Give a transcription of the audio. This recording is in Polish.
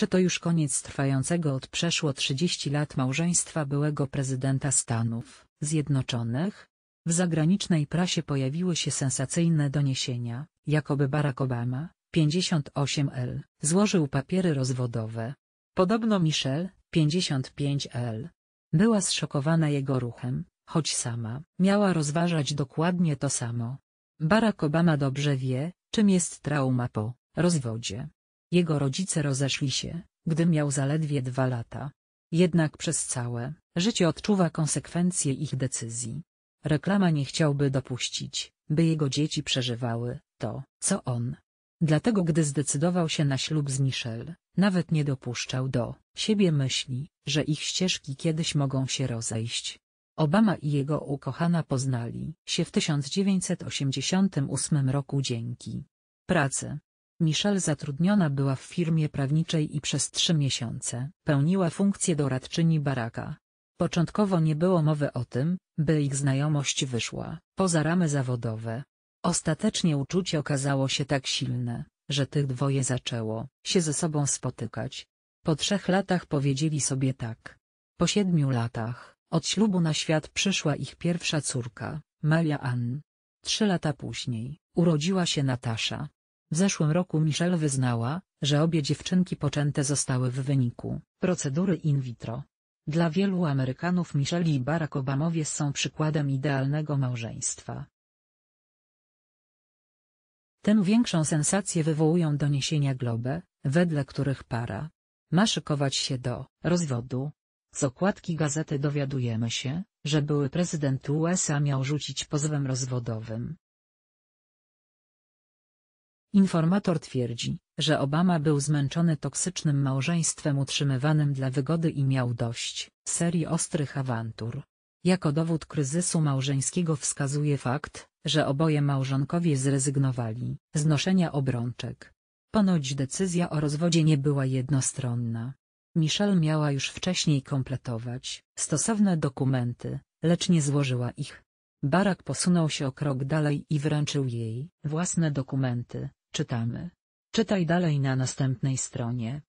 Czy to już koniec trwającego od przeszło 30 lat małżeństwa byłego prezydenta Stanów Zjednoczonych? W zagranicznej prasie pojawiły się sensacyjne doniesienia, jakoby Barack Obama, 58L, złożył papiery rozwodowe. Podobno Michelle, 55L, była zszokowana jego ruchem, choć sama miała rozważać dokładnie to samo. Barack Obama dobrze wie, czym jest trauma po rozwodzie. Jego rodzice rozeszli się, gdy miał zaledwie dwa lata. Jednak przez całe życie odczuwa konsekwencje ich decyzji. Reklama nie chciałby dopuścić, by jego dzieci przeżywały to, co on. Dlatego gdy zdecydował się na ślub z Michelle, nawet nie dopuszczał do siebie myśli, że ich ścieżki kiedyś mogą się rozejść. Obama i jego ukochana poznali się w 1988 roku dzięki pracy Michelle zatrudniona była w firmie prawniczej i przez trzy miesiące pełniła funkcję doradczyni Baraka. Początkowo nie było mowy o tym, by ich znajomość wyszła poza ramy zawodowe. Ostatecznie uczucie okazało się tak silne, że tych dwoje zaczęło się ze sobą spotykać. Po trzech latach powiedzieli sobie tak. Po siedmiu latach, od ślubu na świat przyszła ich pierwsza córka, Melia Ann. Trzy lata później, urodziła się Natasza. W zeszłym roku Michelle wyznała, że obie dziewczynki poczęte zostały w wyniku procedury in vitro. Dla wielu Amerykanów Michelle i Barack Obamowie są przykładem idealnego małżeństwa. Ten większą sensację wywołują doniesienia Globe, wedle których para ma szykować się do rozwodu. Z okładki gazety dowiadujemy się, że były prezydent USA miał rzucić pozwem rozwodowym Informator twierdzi, że Obama był zmęczony toksycznym małżeństwem utrzymywanym dla wygody i miał dość serii ostrych awantur. Jako dowód kryzysu małżeńskiego wskazuje fakt, że oboje małżonkowie zrezygnowali z noszenia obrączek. Ponoć decyzja o rozwodzie nie była jednostronna. Michelle miała już wcześniej kompletować stosowne dokumenty, lecz nie złożyła ich. Barack posunął się o krok dalej i wręczył jej własne dokumenty, Czytamy. Czytaj dalej na następnej stronie.